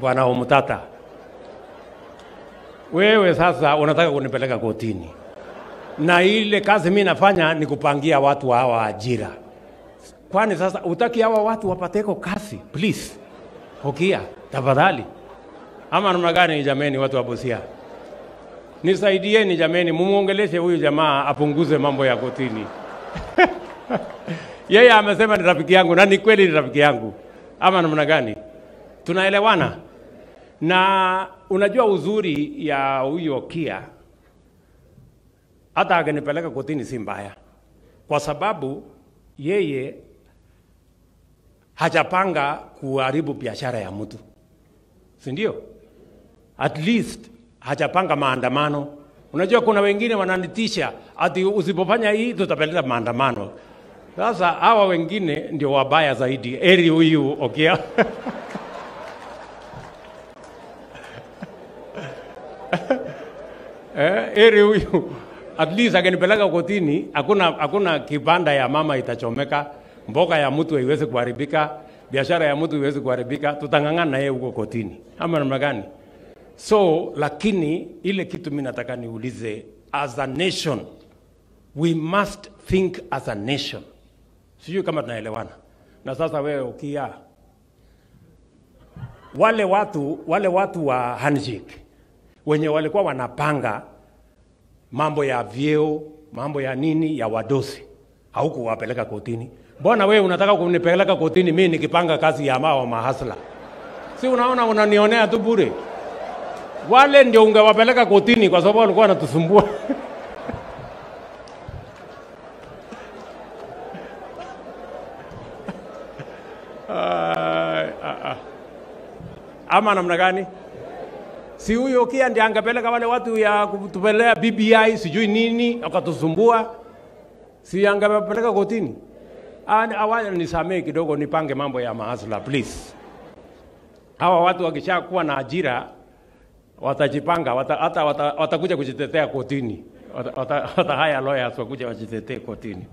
bwana Omutata, wewe sasa unataka kunipeleka kotini, na ile kazi mi nafanya ni kupangia watu hawa ajira. Kwani sasa utaki hawa watu wapateko kazi? Please hokia tafadhali. Ama namna gani jameni, watu wa Busia? Nisaidieni jameni, mumuongeleshe huyu jamaa apunguze mambo ya kotini. Yeye amesema ni rafiki yangu, na ni kweli ni rafiki yangu, ama namna gani? Tunaelewana? Na unajua uzuri ya huyo Kia, hata agenipeleka kotini si mbaya, kwa sababu yeye hajapanga kuharibu biashara ya mtu, si ndio? At least hajapanga maandamano. Unajua kuna wengine wananitisha ati usipofanya hii tutapeleka maandamano. Sasa hawa wengine ndio wabaya zaidi, eri huyu Okia. eh, eri huyu at least akinipeleka kotini, hakuna hakuna kibanda ya mama itachomeka, mboga ya mtu haiwezi kuharibika, biashara ya mtu haiwezi kuharibika, tutang'ang'ana naye huko kotini, ama namna gani? So lakini ile kitu mimi nataka niulize, as a nation we must think as a nation. Sijui kama tunaelewana. Na sasa wewe ukia wale watu wale watu wa handshake wenye walikuwa wanapanga mambo ya vyeo, mambo ya nini ya wadosi, haukuwapeleka kotini. Mbona wewe unataka kunipeleka kotini mimi nikipanga kazi ya mao mahasla? Si unaona unanionea tu bure. Wale ndio ungewapeleka kotini, kwa sababu walikuwa wanatusumbua ama namna gani? si huyo Kia ndiye angepeleka wale watu ya kutupelea BBI sijui nini akatusumbua, si angepeleka kotini? Awali nisamehe kidogo, nipange mambo ya maasla please. Hawa watu wakishakuwa na ajira watajipanga, wata, hata watakuja wata kujitetea kotini, wata, wata, wata haya lawyers wakuja wajitetee kotini.